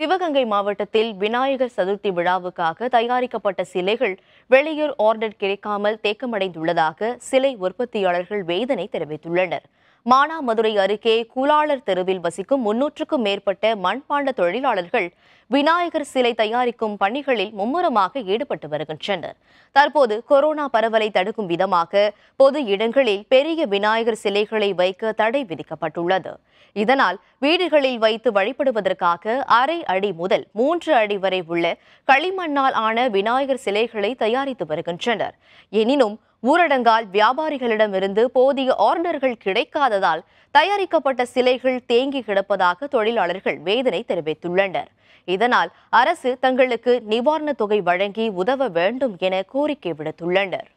சிவகங்கை மாவட்டத்தில் விநாயகர் சதுர்த்தி விழாவுக்காக தயாரிக்கப்பட்ட சிலைகள் வெளியூர் ஆர்டர் கிடைக்காமல் தேக்கமடைந்துள்ளதாக சிலை உற்பத்தியாளர்கள் வேதனை தெரிவித்துள்ளனர் மானாமதுரை அருகே கூலாளர் தெருவில் வசிக்கும் முன்னூற்றுக்கும் மேற்பட்ட மண்பாண்ட தொழிலாளர்கள் விநாயகர் சிலை தயாரிக்கும் பணிகளில் மும்முரமாக ஈடுபட்டு வருகின்றனர் தற்போது கொரோனா பரவலை தடுக்கும் விதமாக பொது இடங்களில் பெரிய விநாயகர் சிலைகளை வைக்க தடை விதிக்கப்பட்டுள்ளது இதனால் வீடுகளில் வைத்து வழிபடுவதற்காக அரை அடி முதல் மூன்று அடி வரை உள்ள களிமண்ணால் ஆன விநாயகர் சிலைகளை தயாரித்து வருகின்றனர் எனினும் ஊரடங்கால் வியாபாரிகளிடமிருந்து போதிய ஆர்டர்கள் கிடைக்காததால் தயாரிக்கப்பட்ட சிலைகள் தேங்கி கிடப்பதாக தொழிலாளர்கள் வேதனை தெரிவித்துள்ளனர் இதனால் அரசு தங்களுக்கு நிவாரணத் தொகை வழங்கி உதவ வேண்டும் என கோரிக்கை விடுத்துள்ளனர்